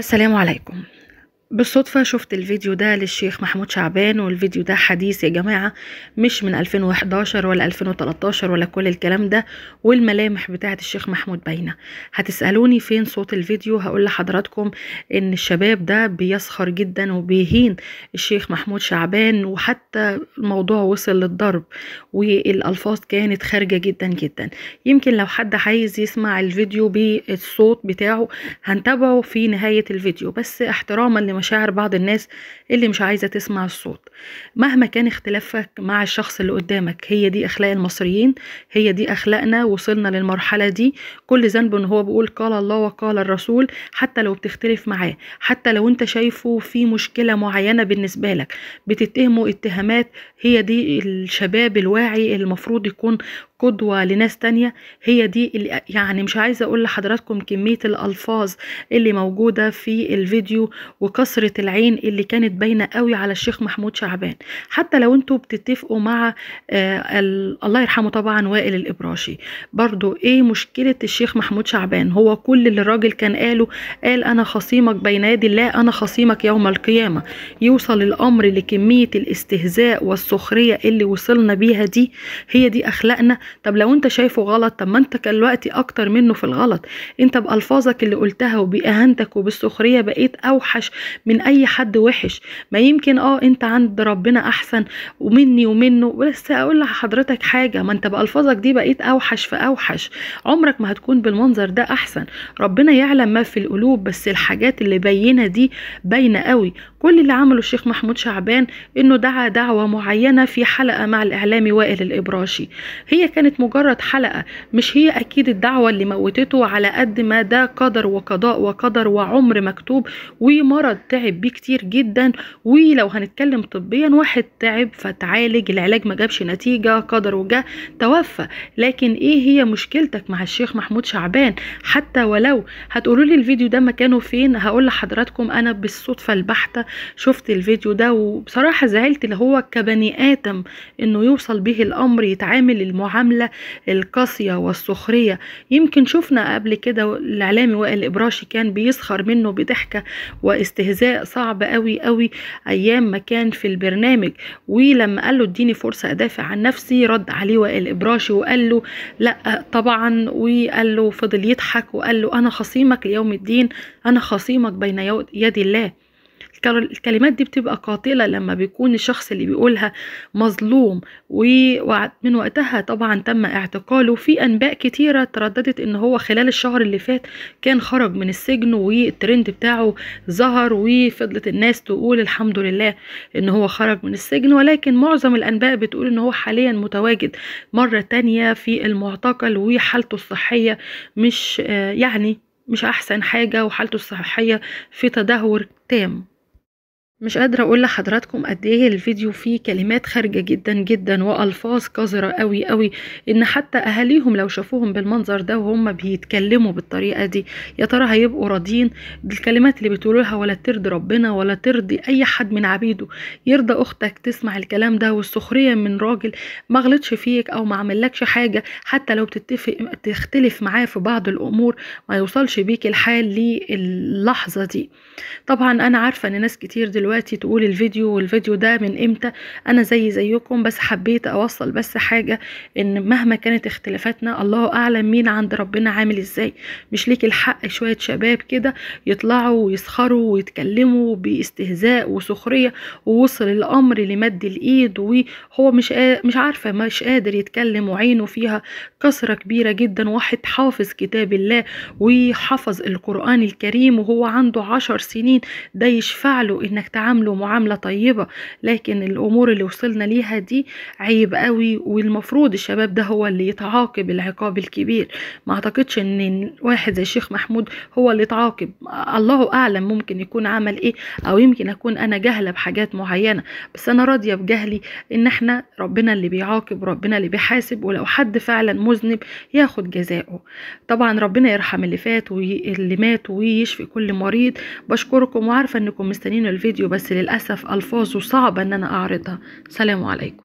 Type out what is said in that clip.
السلام عليكم بالصدفة شفت الفيديو ده للشيخ محمود شعبان والفيديو ده حديث يا جماعة مش من 2011 ولا 2013 ولا كل الكلام ده والملامح بتاعة الشيخ محمود باينة هتسألوني فين صوت الفيديو هقول لحضراتكم ان الشباب ده بيسخر جدا وبيهين الشيخ محمود شعبان وحتى الموضوع وصل للضرب والألفاظ كانت خارجة جدا جدا يمكن لو حد عايز يسمع الفيديو بالصوت بتاعه هنتابعه في نهاية الفيديو بس احتراما لما مشاعر بعض الناس اللي مش عايزة تسمع الصوت مهما كان اختلافك مع الشخص اللي قدامك هي دي أخلاق المصريين هي دي أخلاقنا وصلنا للمرحلة دي كل ذنب هو بيقول قال الله وقال الرسول حتى لو بتختلف معاه حتى لو انت شايفه في مشكلة معينة بالنسبة لك بتتهمه اتهامات هي دي الشباب الواعي المفروض يكون قدوة لناس تانية هي دي يعني مش عايزة اقول لحضراتكم كمية الالفاظ اللي موجودة في الفيديو وكسرة العين اللي كانت باينة قوي على الشيخ محمود شعبان حتى لو انتوا بتتفقوا مع آه الله يرحمه طبعا وائل الابراشي برضو ايه مشكلة الشيخ محمود شعبان هو كل اللي الراجل كان قاله قال انا خصيمك بين يدي الله انا خصيمك يوم القيامة يوصل الامر لكمية الاستهزاء والسخرية اللي وصلنا بيها دي هي دي اخلاقنا طب لو انت شايفه غلط طب ما انت دلوقتي اكتر منه في الغلط انت بالفاظك اللي قلتها وباهانتك وبالسخريه بقيت اوحش من اي حد وحش ما يمكن اه انت عند ربنا احسن ومني ومنه ولسه اقول لحضرتك حاجه ما انت بالفاظك دي بقيت اوحش في اوحش عمرك ما هتكون بالمنظر ده احسن ربنا يعلم ما في القلوب بس الحاجات اللي باينه دي باينه قوي كل اللي عمله الشيخ محمود شعبان انه دعا دعوه معينه في حلقه مع الاعلامي وائل الابراشي هي كانت كانت مجرد حلقة مش هي أكيد الدعوة اللي موتته على قد ما ده قدر وقضاء وقدر وعمر مكتوب ومرض تعب بيه كتير جدا ولو هنتكلم طبيا واحد تعب فتعالج العلاج ما جابش نتيجة قدر وجه توفى لكن إيه هي مشكلتك مع الشيخ محمود شعبان حتى ولو هتقولوا لي الفيديو ده مكانه فين هقول لحضراتكم أنا بالصدفة البحتة شفت الفيديو ده وبصراحة زعلت اللي هو كبني آدم إنه يوصل به الأمر يتعامل المعاملة المعاملة القاسية والسخرية يمكن شفنا قبل كده الإعلامي وائل إبراشي كان بيسخر منه بضحكة واستهزاء صعب قوي قوي أيام ما كان في البرنامج ولما قال له اديني فرصة أدافع عن نفسي رد عليه وائل إبراشي وقال له لا طبعا وقال له فضل يضحك وقال له أنا خصيمك ليوم الدين أنا خصيمك بين يدي الله الكلمات دي بتبقى قاتلة لما بيكون الشخص اللي بيقولها مظلوم ومن وقتها طبعا تم اعتقاله في انباء كتيرة ترددت ان هو خلال الشهر اللي فات كان خرج من السجن والترند بتاعه ظهر وفضلت الناس تقول الحمد لله ان هو خرج من السجن ولكن معظم الانباء بتقول ان هو حاليا متواجد مرة تانية في المعتقل وحالته الصحية مش آه، يعني مش احسن حاجة وحالته الصحية في تدهور تام مش قادرة اقول لحضراتكم قد ايه الفيديو فيه كلمات خارجة جدا جدا والفاظ قذرة قوي قوي ان حتى اهاليهم لو شافوهم بالمنظر ده وهم بيتكلموا بالطريقة دي يا ترى هيبقوا راضيين بالكلمات اللي بتقولوها ولا ترضي ربنا ولا ترضي اي حد من عبيده يرضى اختك تسمع الكلام ده والسخرية من راجل ما غلطش فيك او ما عملكش حاجة حتى لو بتتفق تختلف معاه في بعض الامور ما يوصلش بيك الحال للحظة دي طبعا انا عارفة ان ناس كتير دلوقتي دلوقتي تقول الفيديو والفيديو ده من امتى انا زي زيكم بس حبيت اوصل بس حاجه ان مهما كانت اختلافاتنا الله اعلم مين عند ربنا عامل ازاي مش ليك الحق شويه شباب كده يطلعوا ويسخروا ويتكلموا باستهزاء وسخريه ووصل الامر لمد الايد وهو مش مش عارفه مش قادر يتكلم وعينه فيها كسره كبيره جدا واحد حافظ كتاب الله وحفظ القران الكريم وهو عنده عشر سنين ده يشفع له انك تعاملوا معاملة طيبة لكن الأمور اللي وصلنا ليها دي عيب قوي والمفروض الشباب ده هو اللي يتعاقب العقاب الكبير ما أعتقدش أن واحد زي الشيخ محمود هو اللي يتعاقب الله أعلم ممكن يكون عمل إيه أو يمكن أكون أنا جاهلة بحاجات معينة بس أنا راضية بجهلي إن إحنا ربنا اللي بيعاقب ربنا اللي بيحاسب ولو حد فعلا مذنب ياخد جزاؤه طبعا ربنا يرحم اللي فات واللي مات ويشفي كل مريض بشكركم وعارفة أنكم مستنيين الفيديو بس للأسف ألفاظه صعبة إن أنا أعرضها سلام عليكم